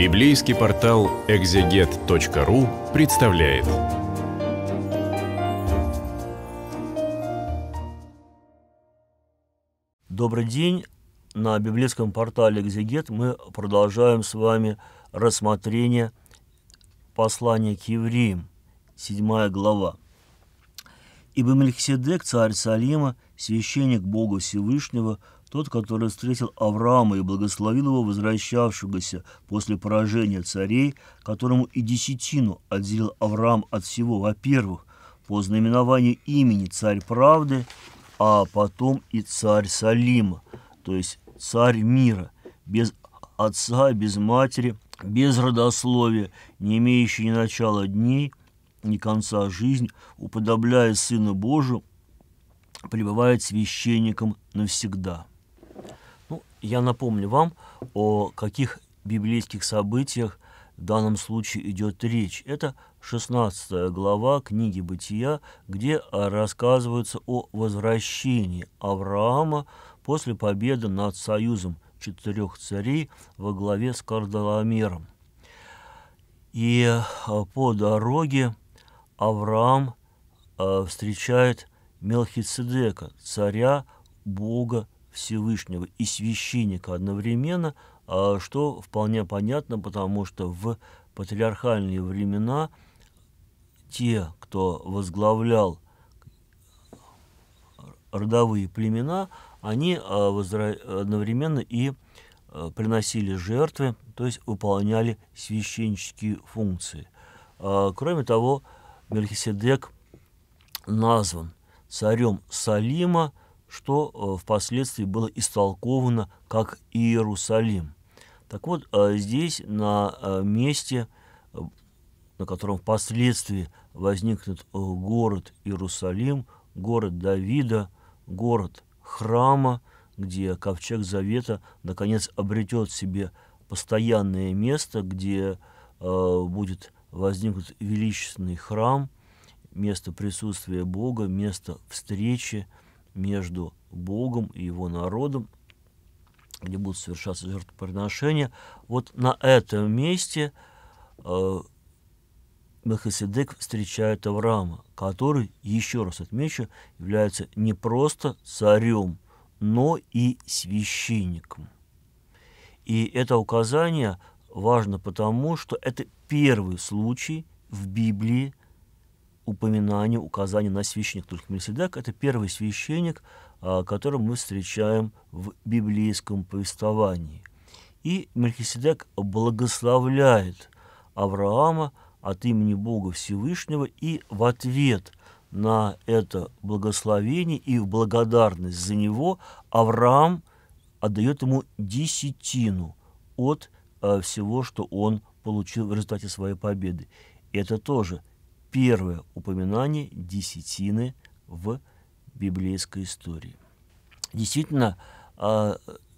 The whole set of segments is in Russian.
Библейский портал экзегет.ру представляет. Добрый день. На библейском портале «Экзегет» мы продолжаем с вами рассмотрение послания к евреям, 7 глава. «Ибо Мельхиседек, царь Салима, священник Бога Всевышнего, тот, который встретил Авраама и благословил его, возвращавшегося после поражения царей, которому и десятину отделил Авраам от всего, во-первых, по знаменованию имени царь правды, а потом и царь Салима, то есть царь мира, без отца, без матери, без родословия, не имеющий ни начала дней, ни конца жизни, уподобляя Сына Божию, пребывает священником навсегда». Я напомню вам, о каких библейских событиях в данном случае идет речь. Это 16 глава книги «Бытия», где рассказывается о возвращении Авраама после победы над союзом четырех царей во главе с Кардаломером. И э, по дороге Авраам э, встречает Мелхиседека царя Бога Всевышнего и священника одновременно, а что вполне понятно, потому что в патриархальные времена те, кто возглавлял родовые племена, они а, одновременно и а, приносили жертвы, то есть выполняли священнические функции. Кроме того, Мельхиседек назван царем Салима что э, впоследствии было истолковано как Иерусалим. Так вот, э, здесь, на э, месте, на котором впоследствии возникнет город Иерусалим, город Давида, город храма, где ковчег Завета наконец обретет себе постоянное место, где э, будет возникнут величественный храм, место присутствия Бога, место встречи, между Богом и его народом, где будут совершаться жертвоприношения. Вот на этом месте э, Мехасидек встречает Авраама, который, еще раз отмечу, является не просто царем, но и священником. И это указание важно потому, что это первый случай в Библии, упоминание, указание на священник Туркмельседек. Это первый священник, а, которого мы встречаем в библейском повествовании. И Мельхиседек благословляет Авраама от имени Бога Всевышнего и в ответ на это благословение и в благодарность за него Авраам отдает ему десятину от а, всего, что он получил в результате своей победы. Это тоже – первое упоминание десятины в библейской истории. Действительно,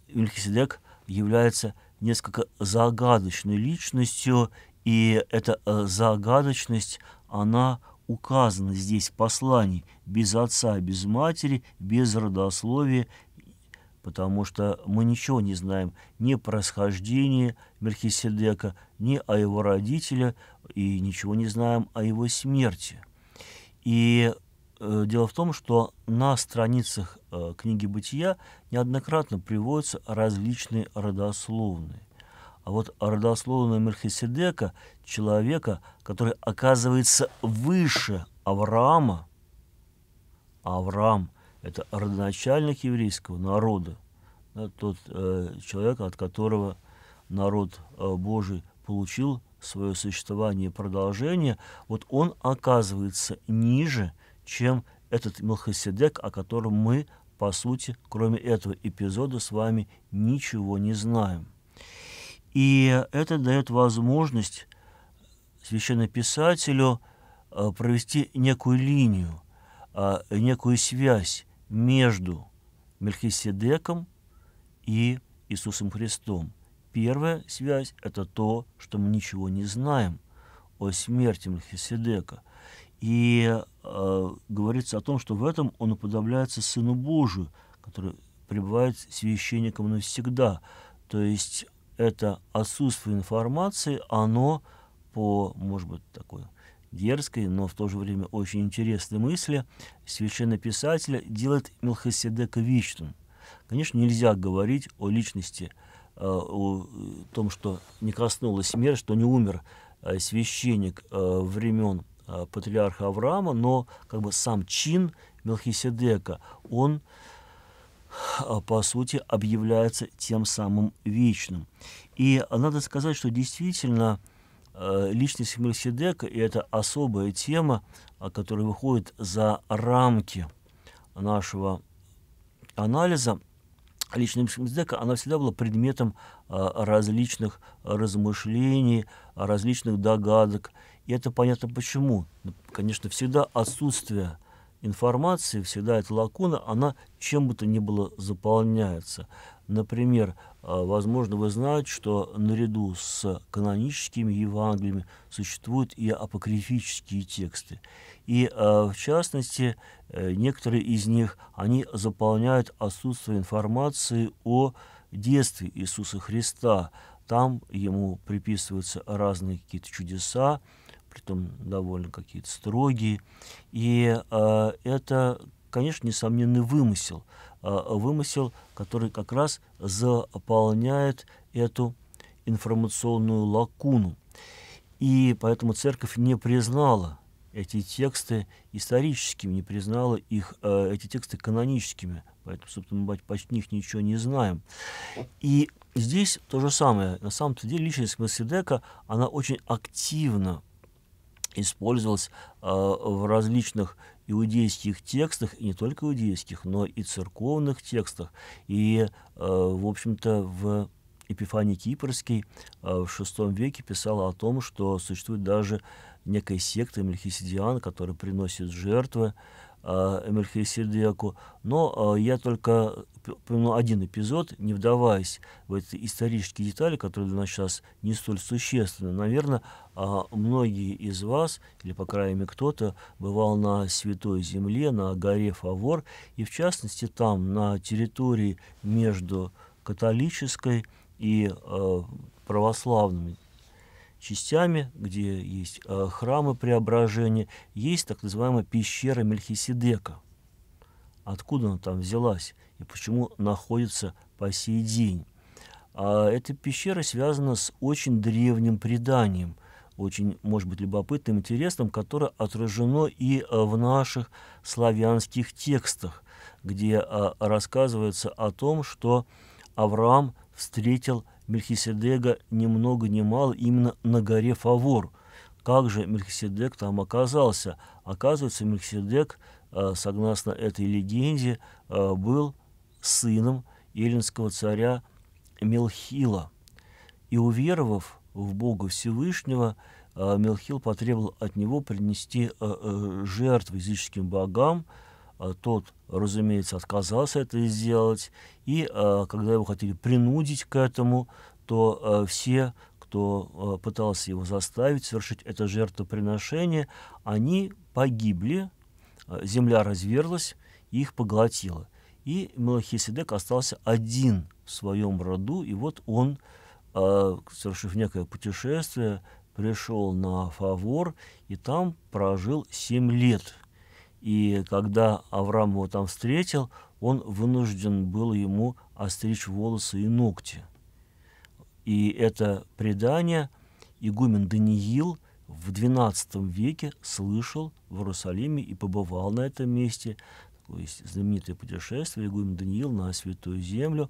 Мельхиседек а, является несколько загадочной личностью, и эта а, загадочность, она указана здесь в послании без отца, без матери, без родословия, потому что мы ничего не знаем ни о происхождении Мерхиседека, ни о его родителе и ничего не знаем о его смерти. И э, дело в том, что на страницах э, книги «Бытия» неоднократно приводятся различные родословные. А вот родословная Мерхиседека, человека, который оказывается выше Авраама, Авраам – это родоначальник еврейского народа, да, тот э, человек, от которого народ э, Божий получил свое существование и продолжение, вот он оказывается ниже, чем этот Мелхиседек, о котором мы, по сути, кроме этого эпизода с вами ничего не знаем. И это дает возможность священнописателю э, провести некую линию, э, некую связь между Мельхиседеком и Иисусом Христом – Первая связь – это то, что мы ничего не знаем о смерти Мельхиседека. И э, говорится о том, что в этом он уподобляется Сыну Божию, который пребывает священником навсегда. То есть это отсутствие информации, оно по, может быть, такой дерзкой, но в то же время очень интересной мысли священнописателя делает Мелхиседека вечным. Конечно, нельзя говорить о личности – о э, э, том, что не коснулась смерть, что не умер э, священник времен патриарха Авраама, но как бы сам чин Мелхиседека, он по сути объявляется тем самым вечным. И надо сказать, что действительно личность Мелхиседека, и это особая тема, которая выходит за рамки нашего анализа – личным Мсдека, она всегда была предметом а, различных размышлений, различных догадок. И это понятно почему. Ну, конечно, всегда отсутствие информации, всегда эта лакуна, она чем бы то ни было заполняется. Например, а, возможно, вы знаете, что наряду с каноническими Евангелиями существуют и апокрифические тексты. И, а, в частности, э, некоторые из них, они заполняют отсутствие информации о детстве Иисуса Христа. Там ему приписываются разные какие-то чудеса, притом довольно какие-то строгие. И э, это конечно, несомненный вымысел. А, а вымысел, который как раз заполняет эту информационную лакуну. И поэтому церковь не признала эти тексты историческими, не признала их, а, эти тексты каноническими. Поэтому, собственно, мы почти них ничего не знаем. И здесь то же самое. На самом-то деле личность Масседека, она очень активно использовалась э, в различных иудейских текстах, и не только иудейских, но и церковных текстах, и, э, в общем-то, в Эпифаний Кипрский э, в VI веке писал о том, что существует даже некая секта мельхиседиан, которая приносит жертвы, Э, Мельхиседеку. Но э, я только помню один эпизод, не вдаваясь в эти исторические детали, которые для нас сейчас не столь существенны. Наверное, э, многие из вас, или, по крайней мере, кто-то, бывал на Святой Земле, на горе Фавор, и, в частности, там, на территории между католической и православными частями, где есть э, храмы преображения, есть так называемая пещера Мельхиседека. Откуда она там взялась и почему находится по сей день? А эта пещера связана с очень древним преданием, очень, может быть, любопытным, интересным, которое отражено и э, в наших славянских текстах, где э, рассказывается о том, что Авраам встретил Мельхиседека ни много ни мало именно на горе Фавор. Как же Мельхиседек там оказался? Оказывается, Мельхиседек, э, согласно этой легенде, э, был сыном эллинского царя Мелхила. И уверовав в Бога Всевышнего, э, Мелхил потребовал от него принести жертвы языческим богам, Э, тот, разумеется, отказался это сделать, и э, когда его хотели принудить к этому, то э, все, кто пытался его заставить совершить это жертвоприношение, они погибли, земля разверлась, их поглотила. И Мелхиседек остался один в своем роду, и вот он, совершив некое путешествие, пришел на Фавор и там прожил семь лет – и когда Авраам его там встретил, он вынужден был ему остричь волосы и ногти. И это предание игумен Даниил в XII веке слышал в Иерусалиме и побывал на этом месте. то есть знаменитое путешествие игумен Даниил на Святую Землю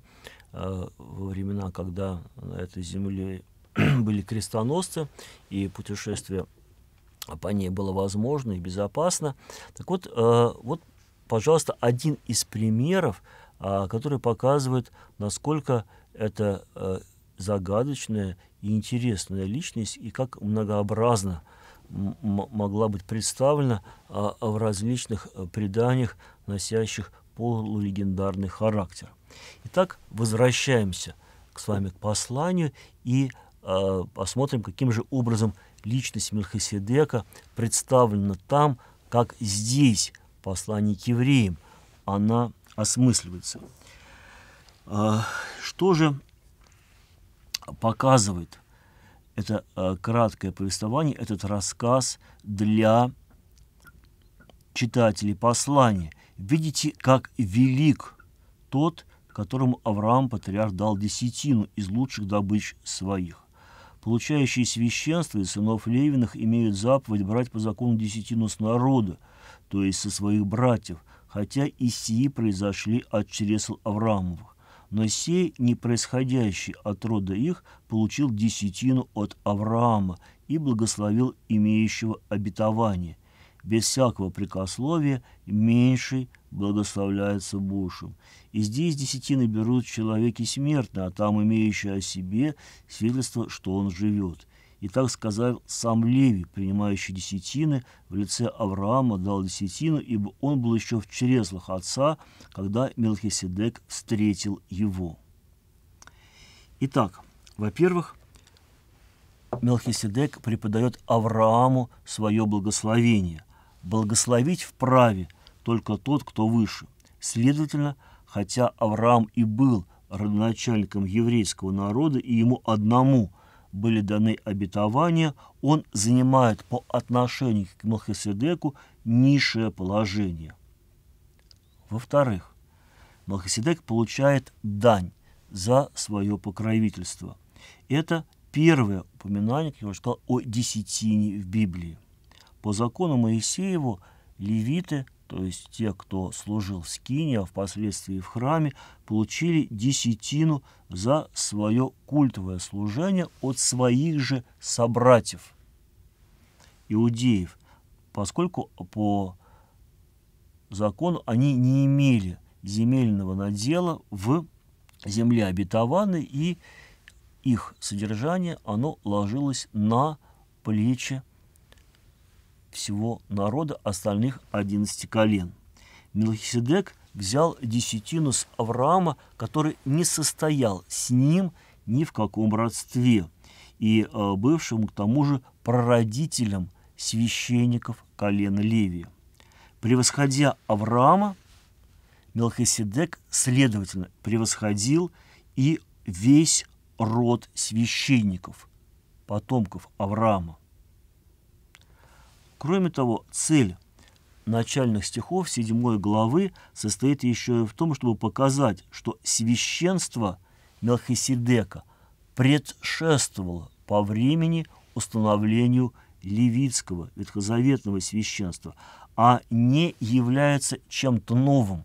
э, во времена, когда на этой земле были крестоносцы, и путешествие по ней было возможно и безопасно. Так вот, э, вот, пожалуйста, один из примеров, а, который показывает, насколько это э, загадочная и интересная личность, и как многообразно могла быть представлена а, в различных э, преданиях, носящих полулегендарный характер. Итак, возвращаемся к с вами к посланию и посмотрим, каким же образом личность Мельхиседека представлена там, как здесь, послание к евреям, она осмысливается. А, что же показывает это а, краткое повествование, этот рассказ для читателей послания? Видите, как велик тот, которому Авраам, патриарх, дал десятину из лучших добыч своих. Получающие священство и сынов Левиных имеют заповедь брать по закону десятину с народа, то есть со своих братьев, хотя и сии произошли от чресл Авраамовых. Но сей, не происходящий от рода их, получил десятину от Авраама и благословил имеющего обетование, без всякого прикословия меньший благословляется Божьим. И здесь десятины берут человеки смертные, а там имеющие о себе свидетельство, что он живет. И так сказал сам Леви, принимающий десятины, в лице Авраама дал десятину, ибо он был еще в чреслах отца, когда Мелхиседек встретил его. Итак, во-первых, Мелхиседек преподает Аврааму свое благословение – Благословить вправе только тот, кто выше. Следовательно, хотя Авраам и был родоначальником еврейского народа, и ему одному были даны обетования, он занимает по отношению к Малхиседеку низшее положение. Во-вторых, Малхиседек получает дань за свое покровительство. Это первое упоминание, как я уже сказал, о десятине в Библии. По закону Моисееву левиты, то есть те, кто служил в Скине, а впоследствии в храме, получили десятину за свое культовое служение от своих же собратьев, иудеев, поскольку по закону они не имели земельного надела в земле обетованной, и их содержание, оно ложилось на плечи всего народа остальных одиннадцати колен. Мелхиседек взял десятину с Авраама, который не состоял с ним ни в каком родстве, и э, бывшему к тому же прародителем священников колена Левия. Превосходя Авраама, Мелхиседек, следовательно, превосходил и весь род священников, потомков Авраама. Кроме того, цель начальных стихов 7 главы состоит еще и в том, чтобы показать, что священство Мелхиседека предшествовало по времени установлению левитского ветхозаветного священства, а не является чем-то новым,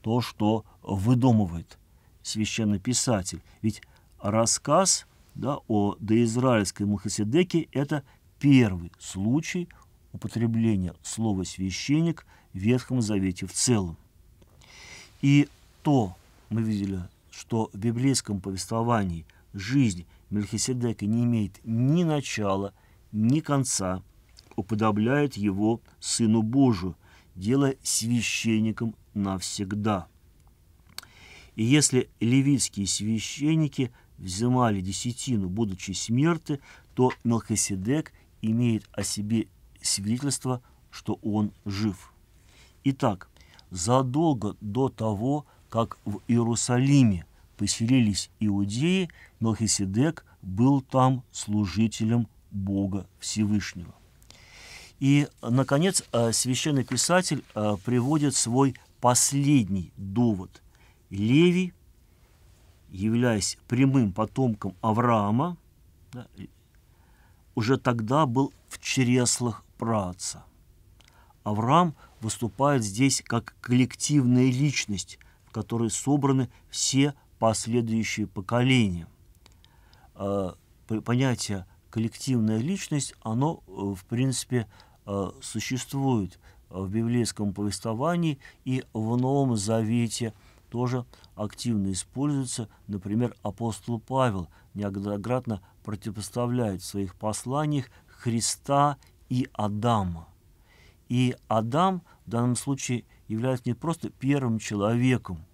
то, что выдумывает священнописатель. Ведь рассказ да, о доизраильской Мелхиседеке – это первый случай – употребления слова «священник» в Ветхом Завете в целом. И то мы видели, что в библейском повествовании жизнь Мельхиседека не имеет ни начала, ни конца, уподобляет его Сыну Божию, делая священником навсегда. И если левитские священники взимали десятину, будучи смерты, то Мелхиседек имеет о себе свидетельство, что он жив. Итак, задолго до того, как в Иерусалиме поселились иудеи, Мелхиседек был там служителем Бога Всевышнего. И, наконец, э, священный писатель э, приводит свой последний довод. Леви, являясь прямым потомком Авраама, уже тогда был в чреслах праотца. Авраам выступает здесь как коллективная личность, в которой собраны все последующие поколения. Э, понятие коллективная личность, оно, э, в принципе, э, существует в библейском повествовании и в Новом Завете тоже активно используется. Например, апостол Павел неоднократно противопоставляет в своих посланиях Христа и Адама. И Адам в данном случае является не просто первым человеком,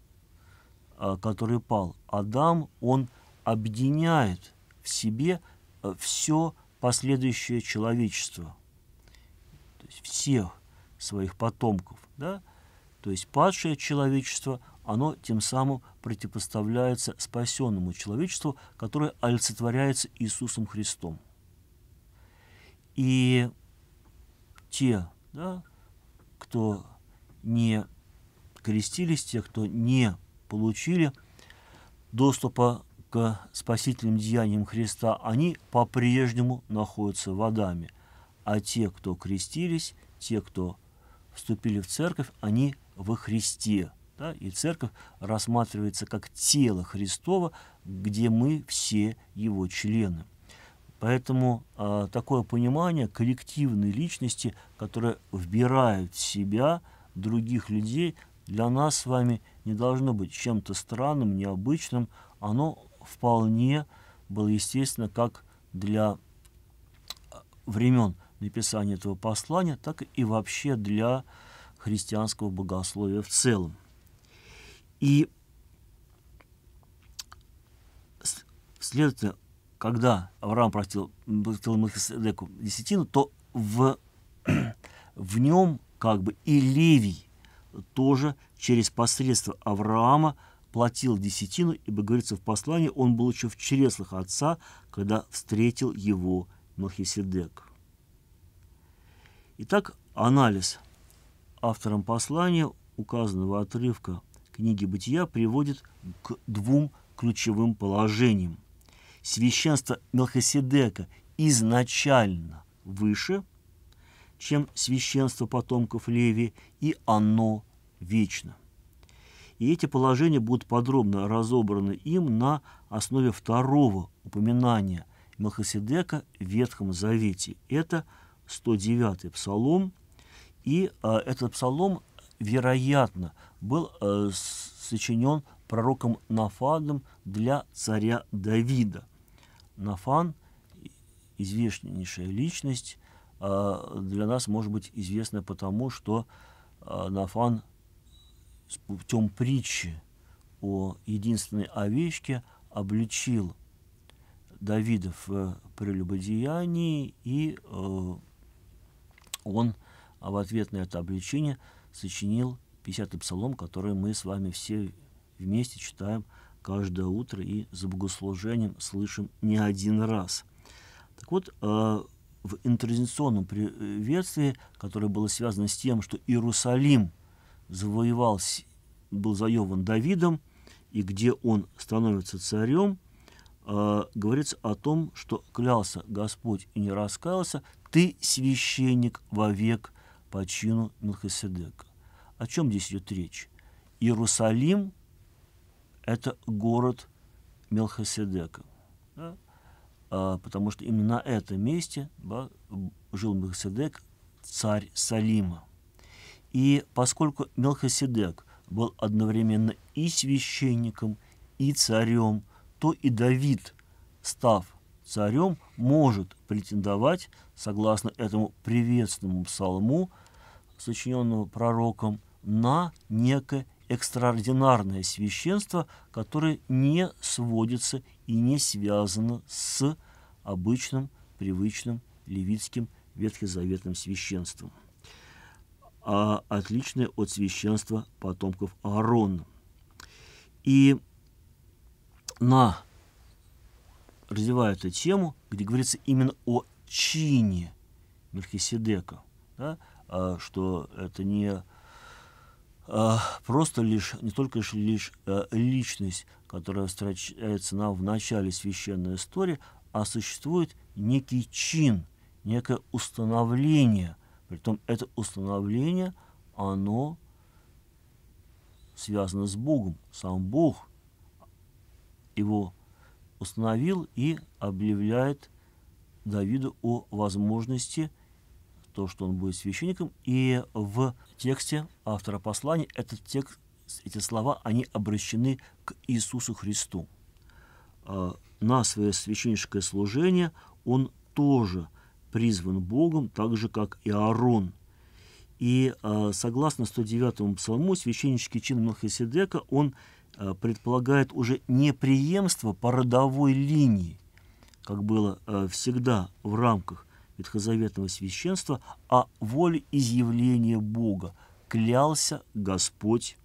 а, который пал. Адам, он объединяет в себе э, все последующее человечество, то есть всех своих потомков. Да? То есть падшее человечество, оно тем самым противопоставляется спасенному человечеству, которое олицетворяется Иисусом Христом. И те, да, кто не крестились, те, кто не получили доступа к спасительным деяниям Христа, они по-прежнему находятся в Адаме. А те, кто крестились, те, кто вступили в церковь, они во Христе. Да? И церковь рассматривается как тело Христова, где мы все его члены. Поэтому э, такое понимание коллективной личности, которая вбирает в себя других людей, для нас с вами не должно быть чем-то странным, необычным. Оно вполне было естественно как для а, времен написания этого послания, так и вообще для христианского богословия в целом. И, следовательно, когда Авраам простил, простил Мелхиседеку десятину, то в, в нем как бы и Левий тоже через посредство Авраама платил десятину, ибо, говорится в послании, он был еще в чреслах отца, когда встретил его Мелхиседек. Итак, анализ автором послания указанного отрывка книги «Бытия» приводит к двум ключевым положениям – священство Мелхиседека изначально выше, чем священство потомков Леви, и оно вечно. И эти положения будут подробно разобраны им на основе второго упоминания Мелхиседека в Ветхом Завете. Это 109-й псалом, и э, этот псалом, вероятно, был э, сочинен пророком Нафадом для царя Давида. Нафан, известнейшая личность, а, для нас может быть известна потому, что а, Нафан путем притчи о единственной овечке обличил Давида в прелюбодеянии, и а, он в ответ на это обличение сочинил 50-й псалом, который мы с вами все вместе читаем каждое утро и за богослужением слышим не один раз. Так вот, э, в интервенционном приветствии, которое было связано с тем, что Иерусалим завоевал, был заеван Давидом, и где он становится царем, э, говорится о том, что клялся Господь и не раскаялся, ты священник вовек по чину Милхиседека. О чем здесь идет речь? Иерусалим это город Мелхоседека. Да? А, потому что именно на этом месте да, жил Мелхоседек, царь Салима. И поскольку Мелхоседек был одновременно и священником, и царем, то и Давид, став царем, может претендовать, согласно этому приветственному псалму, сочиненному пророком, на некое экстраординарное священство, которое не сводится и не связано с обычным, привычным левитским ветхозаветным священством, а отличное от священства потомков Аарона. И на развивая эту тему, где говорится именно о чине Мельхиседека, да, а что это не Э, просто лишь, не только лишь, э, личность, которая встречается нам в начале священной истории, а существует некий чин, некое установление. Притом это установление, оно связано с Богом. Сам Бог его установил и объявляет Давиду о возможности, то, что он будет священником, и в тексте автора послания этот текст, эти слова, они обращены к Иисусу Христу. А, на свое священническое служение он тоже призван Богом, так же, как и Аарон. И а, согласно 109 му псалму, священнический чин Мелхиседека, он а, предполагает уже не преемство по родовой линии, как было всегда в рамках ветхозаветного священства, а воле изъявления Бога. Клялся Господь.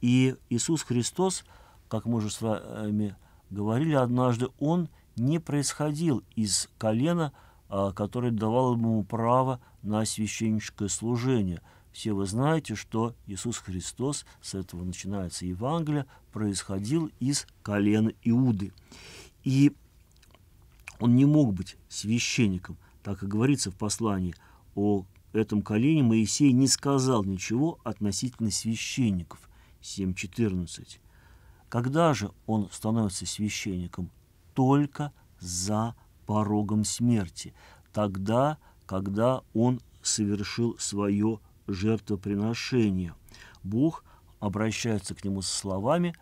И Иисус Христос, как мы уже с вами говорили однажды, Он не происходил из колена, а, которое давало ему право на священническое служение. Все вы знаете, что Иисус Христос, с этого начинается Евангелие, происходил из колена Иуды. И он не мог быть священником. Так и говорится в послании о этом колене Моисей не сказал ничего относительно священников 7.14. Когда же он становится священником? Только за порогом смерти, тогда, когда он совершил свое жертвоприношение. Бог обращается к нему со словами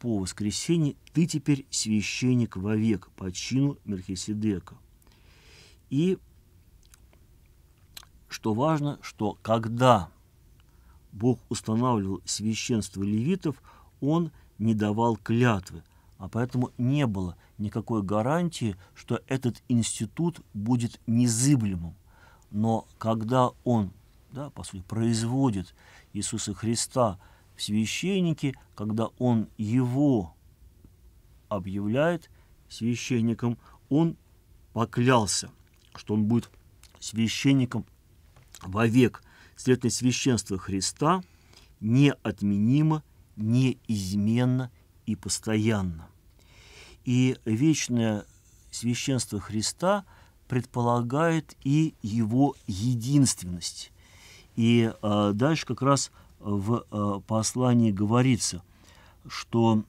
«По воскресенье ты теперь священник вовек по чину Мерхиседека». И что важно, что когда Бог устанавливал священство левитов, Он не давал клятвы, а поэтому не было никакой гарантии, что этот институт будет незыблемым. Но когда Он, да, по сути, производит Иисуса Христа в священнике, когда Он Его объявляет священником, Он поклялся – что он будет священником вовек. Следовательно, священство Христа неотменимо, неизменно и постоянно. И вечное священство Христа предполагает и его единственность. И э, дальше как раз в э, послании говорится, что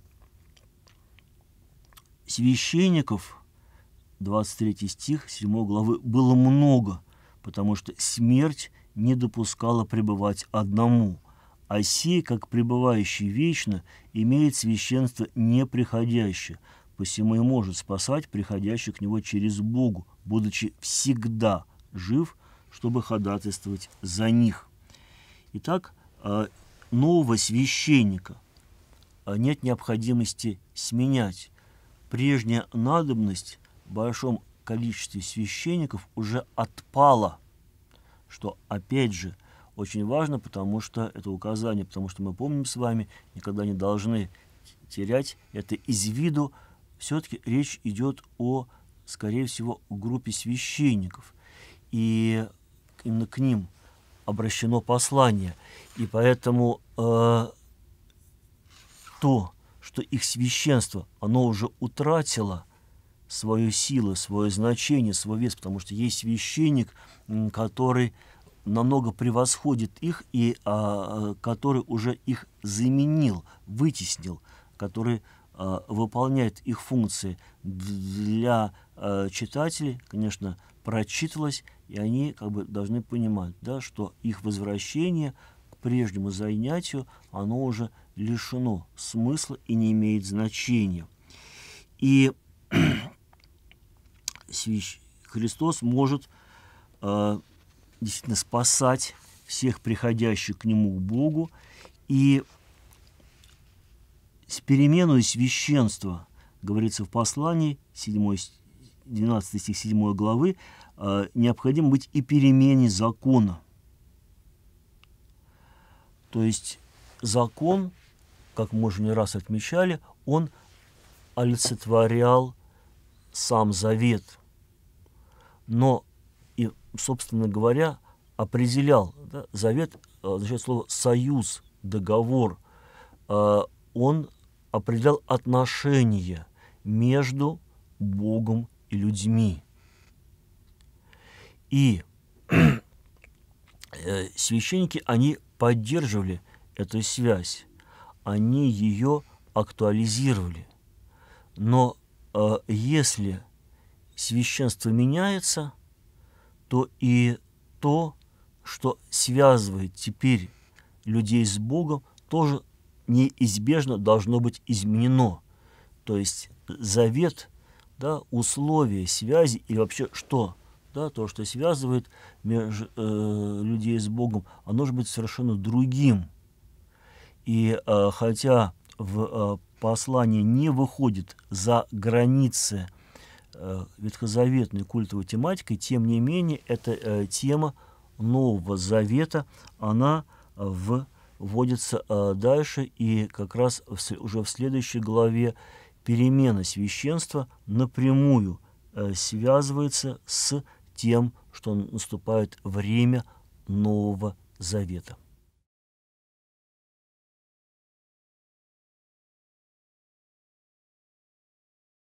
священников – 23 стих 7 главы, было много, потому что смерть не допускала пребывать одному, а сей, как пребывающий вечно, имеет священство неприходящее, посему и может спасать приходящих к него через Богу, будучи всегда жив, чтобы ходатайствовать за них. Итак, а, нового священника а, нет необходимости сменять. Прежняя надобность большом количестве священников уже отпало, что, опять же, очень важно, потому что это указание, потому что мы помним с вами, никогда не должны терять это из виду. Все-таки речь идет о, скорее всего, группе священников. И именно к ним обращено послание. И поэтому э, то, что их священство, оно уже утратило – свою силу, свое значение, свой вес, потому что есть священник, который намного превосходит их и а, который уже их заменил, вытеснил, который а, выполняет их функции для а, читателей, конечно, прочиталось, и они как бы должны понимать, да, что их возвращение к прежнему занятию, оно уже лишено смысла и не имеет значения. И Христос может э, действительно спасать всех приходящих к Нему, к Богу, и с перемену и священство, говорится в послании, 7, 12 стих 7 главы, э, необходимо быть и перемене закона. То есть закон, как мы уже не раз отмечали, он олицетворял сам завет – но и, собственно говоря, определял да, завет, э, означает слово союз, договор, э, он определял отношения между Богом и людьми. И э, священники, они поддерживали эту связь, они ее актуализировали. Но э, если священство меняется, то и то, что связывает теперь людей с Богом, тоже неизбежно должно быть изменено. То есть завет, да, условия связи или вообще что, да, то, что связывает меж, э, людей с Богом, оно же быть совершенно другим. И э, хотя в э, послание не выходит за границы Э, ветхозаветной культовой тематикой, тем не менее, эта э, тема Нового Завета, она э, вводится дальше и как раз уже в следующей главе перемена священства напрямую связывается с тем, что наступает время Нового Завета.